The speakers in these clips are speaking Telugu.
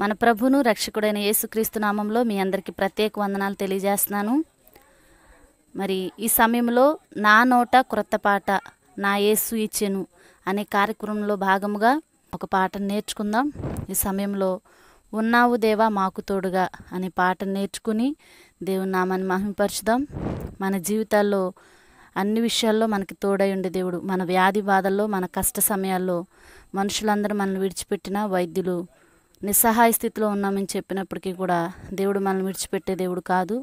మన ప్రభును రక్షకుడైన యేసుక్రీస్తు నామంలో మీ అందరికీ ప్రత్యేక వందనాలు తెలియజేస్తున్నాను మరి ఈ సమయంలో నా నోట క్రొత్త పాట నా యేసు ఇచ్చెను అనే కార్యక్రమంలో భాగముగా ఒక పాట నేర్చుకుందాం ఈ సమయంలో ఉన్నావు దేవా మాకు తోడుగా అనే పాట నేర్చుకుని దేవుని నామాన్ని మహిమపరచుదాం మన జీవితాల్లో అన్ని విషయాల్లో మనకి తోడై ఉండే దేవుడు మన వ్యాధి బాధల్లో మన కష్ట సమయాల్లో మనుషులందరూ మనల్ని విడిచిపెట్టిన వైద్యులు నిస్సహాయ స్థితిలో ఉన్నామని చెప్పినప్పటికీ కూడా దేవుడు మనల్ని విడిచిపెట్టే దేవుడు కాదు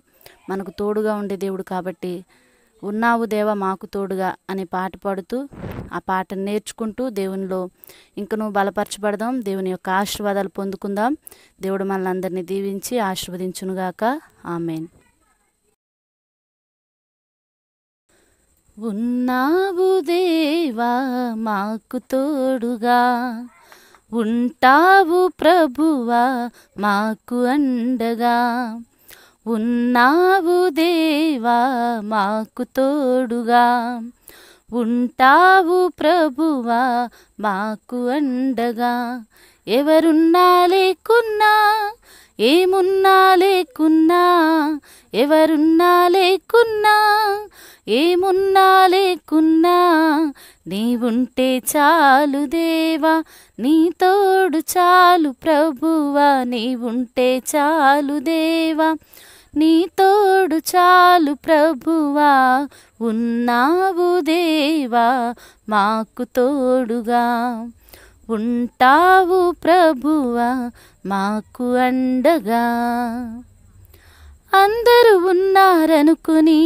మనకు తోడుగా ఉండే దేవుడు కాబట్టి ఉన్నావు దేవ మాకు తోడుగా అనే పాట పాడుతూ ఆ పాట నేర్చుకుంటూ దేవునిలో ఇంకనూ బలపరచబడదాం దేవుని యొక్క ఆశీర్వాదాలు పొందుకుందాం దేవుడు మనల్ని అందరినీ దీవించి ఆశీర్వదించునుగాక ఆమెన్ ఉన్నావు దేవా మాకు తోడుగా ఉంటావు ప్రభువా మాకు అండగా ఉన్నావు దేవా మాకు తోడుగా ఉంటావు ప్రభువా మాకు అండగా ఎవరున్నా లేకున్నా ఏమున్నా లేకున్నా ఎవరున్నా లేకున్నా ఏమున్నా లేకున్నా నీవుంటే చాలు దేవా నీ తోడు చాలు ప్రభువా నీవుంటే చాలు దేవా నీ తోడు చాలు ప్రభువా ఉన్నావు దేవా మాకు తోడుగా ఉంటావు ప్రభువా మాకు అండగా అందరూ ఉన్నారనుకుని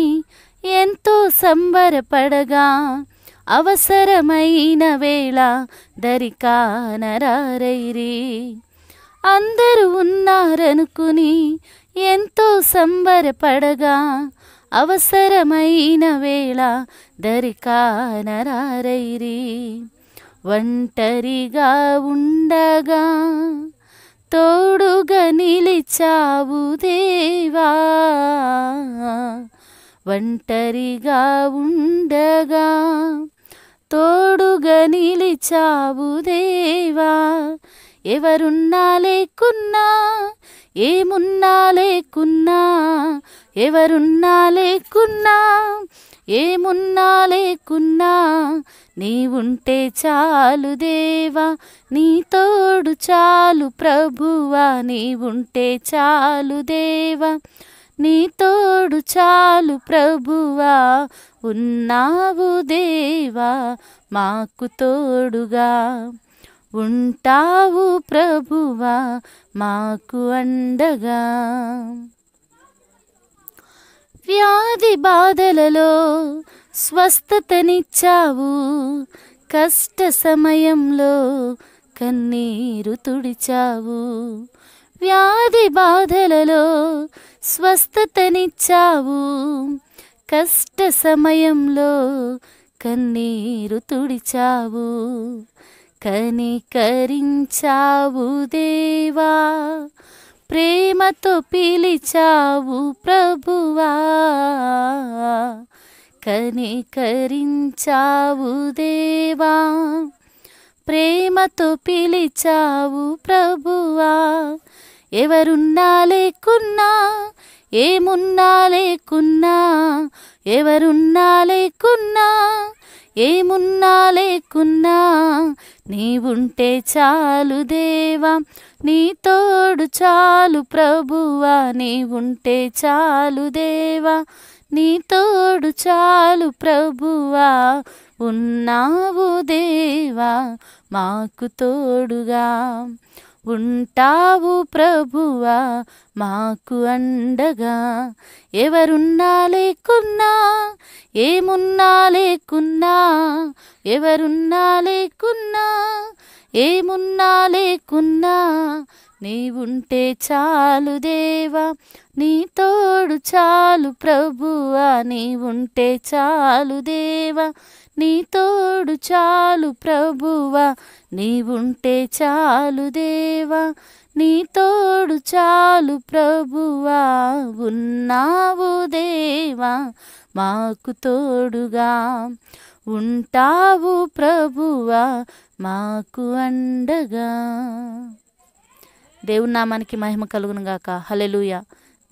ఎంతో సంబరపడగా అవసరమైన వేళ దరికానరారైరి అందరూ ఉన్నారనుకుని ఎంతో సంబరపడగా అవసరమైన వేళ దరికానరారైరి ఒంటరిగా ఉండగా తోడుగా నిలిచావు దేవా ఒంటరిగా ఉండగా తోడుగా నిలిచావు దేవా ఎవరున్నా లేకున్నా ఏమున్నా లేకున్నా ఎవరున్నా లేకున్నా ఏమున్నా లేకున్నా నీవుంటే చాలు దేవా నీ తోడు చాలు ప్రభువా నీవుంటే చాలు దేవా నీ తోడు చాలు ప్రభువా ఉన్నావు దేవా మాకు తోడుగా ఉంటావు ప్రభువా మాకు అండగా వ్యాధి బాధలలో స్వస్థతనిచ్చావు కష్ట సమయంలో కన్నీరు తుడిచావు వ్యాధి బాధలలో స్వస్థతనిచ్చావు కష్ట సమయంలో కన్నీరు తుడిచావు కనికరించావు దేవా ప్రేమతో పిలిచావు ప్రభువా కనికరించావు దేవా ప్రేమతో పిలిచావు ప్రభువా ఎవరున్నా లేకున్నా ఏమున్నా లేకున్నా ఎవరున్నా లేకున్నా ఏమున్నా లేకున్నా నీవుంటే చాలు దేవా నీ తోడు చాలు ప్రభువా నీవుంటే చాలు దేవా నీ తోడు చాలు ప్రభువా ఉన్నావు దేవా మాకు తోడుగా ఉంటావు ప్రభువా మాకు అండగా ఎవరున్నా లేకున్నా ఏమున్నా లేకున్నా ఎవరున్నా లేకున్నా ఏమున్నా లేకున్నా నీవుంటే చాలు దేవా నీ తోడు చాలు ప్రభువా నీవుంటే చాలు దేవా నీ తోడు చాలు ప్రభువా నీవుంటే చాలు దేవా నీ తోడు చాలు ప్రభువా ఉన్నావు దేవా మాకు తోడుగా ఉంటావు ప్రభువా మాకు అండగా దేవుని నామానికి మహిమ కలుగునుగాక హలెలుయ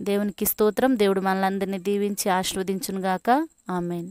దేవునికి స్తోత్రం దేవుడు మనలందరినీ దీవించి ఆశీర్వదించునుగాక ఆమెన్